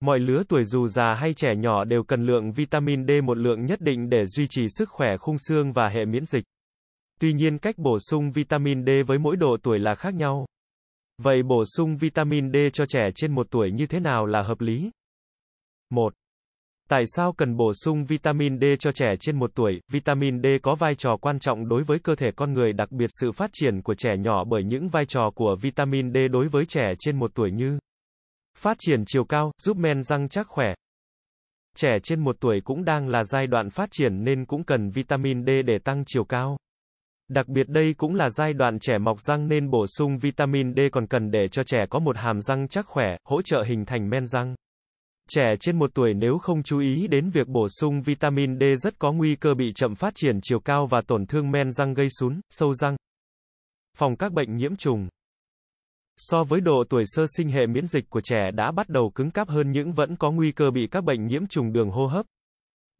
Mọi lứa tuổi dù già hay trẻ nhỏ đều cần lượng vitamin D một lượng nhất định để duy trì sức khỏe khung xương và hệ miễn dịch. Tuy nhiên cách bổ sung vitamin D với mỗi độ tuổi là khác nhau. Vậy bổ sung vitamin D cho trẻ trên một tuổi như thế nào là hợp lý? 1. Tại sao cần bổ sung vitamin D cho trẻ trên 1 tuổi? Vitamin D có vai trò quan trọng đối với cơ thể con người, đặc biệt sự phát triển của trẻ nhỏ bởi những vai trò của vitamin D đối với trẻ trên 1 tuổi như phát triển chiều cao, giúp men răng chắc khỏe. Trẻ trên 1 tuổi cũng đang là giai đoạn phát triển nên cũng cần vitamin D để tăng chiều cao. Đặc biệt đây cũng là giai đoạn trẻ mọc răng nên bổ sung vitamin D còn cần để cho trẻ có một hàm răng chắc khỏe, hỗ trợ hình thành men răng. Trẻ trên 1 tuổi nếu không chú ý đến việc bổ sung vitamin D rất có nguy cơ bị chậm phát triển chiều cao và tổn thương men răng gây sún, sâu răng. Phòng các bệnh nhiễm trùng. So với độ tuổi sơ sinh hệ miễn dịch của trẻ đã bắt đầu cứng cáp hơn những vẫn có nguy cơ bị các bệnh nhiễm trùng đường hô hấp.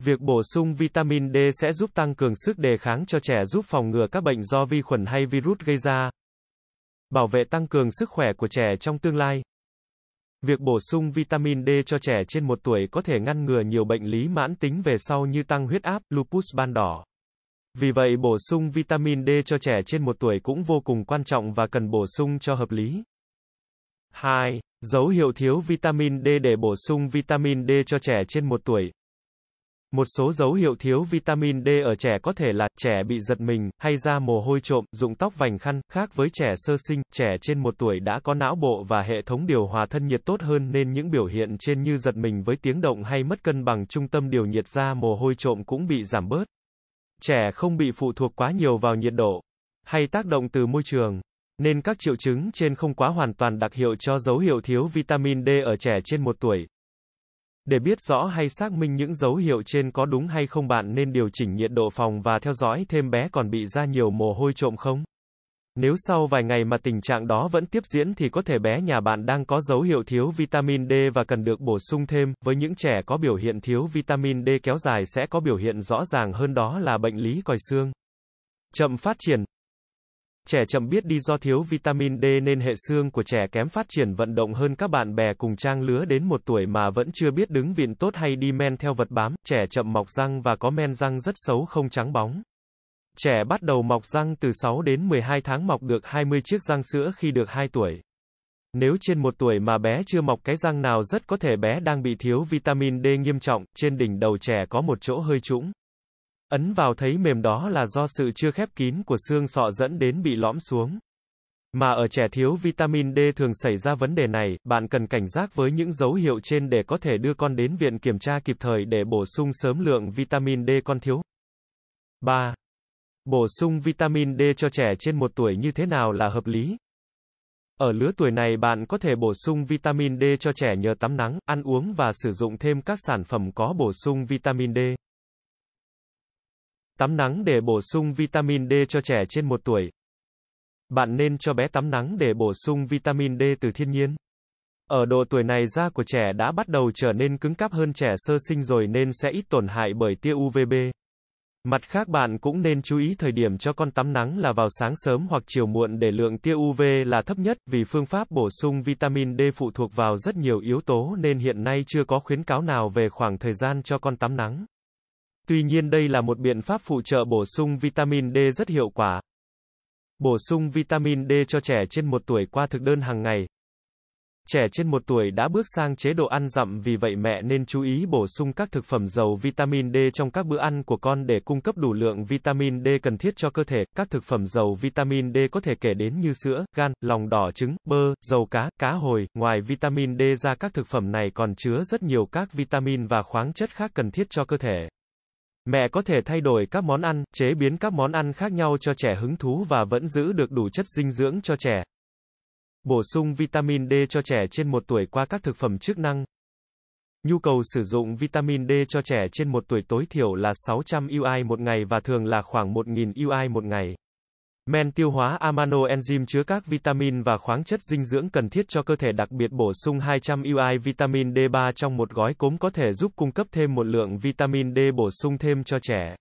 Việc bổ sung vitamin D sẽ giúp tăng cường sức đề kháng cho trẻ giúp phòng ngừa các bệnh do vi khuẩn hay virus gây ra. Bảo vệ tăng cường sức khỏe của trẻ trong tương lai. Việc bổ sung vitamin D cho trẻ trên 1 tuổi có thể ngăn ngừa nhiều bệnh lý mãn tính về sau như tăng huyết áp, lupus ban đỏ. Vì vậy bổ sung vitamin D cho trẻ trên 1 tuổi cũng vô cùng quan trọng và cần bổ sung cho hợp lý. 2. Dấu hiệu thiếu vitamin D để bổ sung vitamin D cho trẻ trên 1 tuổi, một số dấu hiệu thiếu vitamin D ở trẻ có thể là trẻ bị giật mình, hay da mồ hôi trộm, rụng tóc vành khăn, khác với trẻ sơ sinh, trẻ trên một tuổi đã có não bộ và hệ thống điều hòa thân nhiệt tốt hơn nên những biểu hiện trên như giật mình với tiếng động hay mất cân bằng trung tâm điều nhiệt da mồ hôi trộm cũng bị giảm bớt. Trẻ không bị phụ thuộc quá nhiều vào nhiệt độ hay tác động từ môi trường nên các triệu chứng trên không quá hoàn toàn đặc hiệu cho dấu hiệu thiếu vitamin D ở trẻ trên một tuổi. Để biết rõ hay xác minh những dấu hiệu trên có đúng hay không bạn nên điều chỉnh nhiệt độ phòng và theo dõi thêm bé còn bị ra nhiều mồ hôi trộm không. Nếu sau vài ngày mà tình trạng đó vẫn tiếp diễn thì có thể bé nhà bạn đang có dấu hiệu thiếu vitamin D và cần được bổ sung thêm, với những trẻ có biểu hiện thiếu vitamin D kéo dài sẽ có biểu hiện rõ ràng hơn đó là bệnh lý còi xương. Chậm phát triển, Trẻ chậm biết đi do thiếu vitamin D nên hệ xương của trẻ kém phát triển vận động hơn các bạn bè cùng trang lứa đến một tuổi mà vẫn chưa biết đứng viện tốt hay đi men theo vật bám, trẻ chậm mọc răng và có men răng rất xấu không trắng bóng. Trẻ bắt đầu mọc răng từ 6 đến 12 tháng mọc được 20 chiếc răng sữa khi được 2 tuổi. Nếu trên một tuổi mà bé chưa mọc cái răng nào rất có thể bé đang bị thiếu vitamin D nghiêm trọng, trên đỉnh đầu trẻ có một chỗ hơi trũng. Ấn vào thấy mềm đó là do sự chưa khép kín của xương sọ dẫn đến bị lõm xuống. Mà ở trẻ thiếu vitamin D thường xảy ra vấn đề này, bạn cần cảnh giác với những dấu hiệu trên để có thể đưa con đến viện kiểm tra kịp thời để bổ sung sớm lượng vitamin D con thiếu. 3. Bổ sung vitamin D cho trẻ trên 1 tuổi như thế nào là hợp lý? Ở lứa tuổi này bạn có thể bổ sung vitamin D cho trẻ nhờ tắm nắng, ăn uống và sử dụng thêm các sản phẩm có bổ sung vitamin D. Tắm nắng để bổ sung vitamin D cho trẻ trên 1 tuổi. Bạn nên cho bé tắm nắng để bổ sung vitamin D từ thiên nhiên. Ở độ tuổi này da của trẻ đã bắt đầu trở nên cứng cáp hơn trẻ sơ sinh rồi nên sẽ ít tổn hại bởi tia UVB. Mặt khác bạn cũng nên chú ý thời điểm cho con tắm nắng là vào sáng sớm hoặc chiều muộn để lượng tia UV là thấp nhất vì phương pháp bổ sung vitamin D phụ thuộc vào rất nhiều yếu tố nên hiện nay chưa có khuyến cáo nào về khoảng thời gian cho con tắm nắng. Tuy nhiên đây là một biện pháp phụ trợ bổ sung vitamin D rất hiệu quả. Bổ sung vitamin D cho trẻ trên 1 tuổi qua thực đơn hàng ngày. Trẻ trên 1 tuổi đã bước sang chế độ ăn dặm vì vậy mẹ nên chú ý bổ sung các thực phẩm giàu vitamin D trong các bữa ăn của con để cung cấp đủ lượng vitamin D cần thiết cho cơ thể. Các thực phẩm giàu vitamin D có thể kể đến như sữa, gan, lòng đỏ trứng, bơ, dầu cá, cá hồi. Ngoài vitamin D ra các thực phẩm này còn chứa rất nhiều các vitamin và khoáng chất khác cần thiết cho cơ thể. Mẹ có thể thay đổi các món ăn, chế biến các món ăn khác nhau cho trẻ hứng thú và vẫn giữ được đủ chất dinh dưỡng cho trẻ. Bổ sung vitamin D cho trẻ trên một tuổi qua các thực phẩm chức năng. Nhu cầu sử dụng vitamin D cho trẻ trên một tuổi tối thiểu là 600 UI một ngày và thường là khoảng 1.000 UI một ngày. Men tiêu hóa amano enzyme chứa các vitamin và khoáng chất dinh dưỡng cần thiết cho cơ thể đặc biệt bổ sung 200 UI vitamin D3 trong một gói cốm có thể giúp cung cấp thêm một lượng vitamin D bổ sung thêm cho trẻ.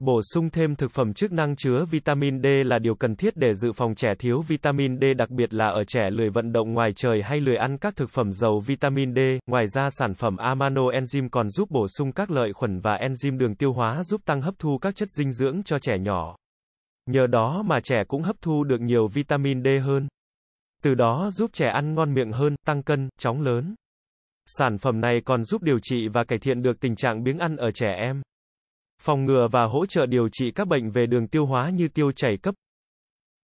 Bổ sung thêm thực phẩm chức năng chứa vitamin D là điều cần thiết để dự phòng trẻ thiếu vitamin D đặc biệt là ở trẻ lười vận động ngoài trời hay lười ăn các thực phẩm giàu vitamin D. Ngoài ra sản phẩm amano enzyme còn giúp bổ sung các lợi khuẩn và enzyme đường tiêu hóa giúp tăng hấp thu các chất dinh dưỡng cho trẻ nhỏ. Nhờ đó mà trẻ cũng hấp thu được nhiều vitamin D hơn. Từ đó giúp trẻ ăn ngon miệng hơn, tăng cân, chóng lớn. Sản phẩm này còn giúp điều trị và cải thiện được tình trạng biếng ăn ở trẻ em. Phòng ngừa và hỗ trợ điều trị các bệnh về đường tiêu hóa như tiêu chảy cấp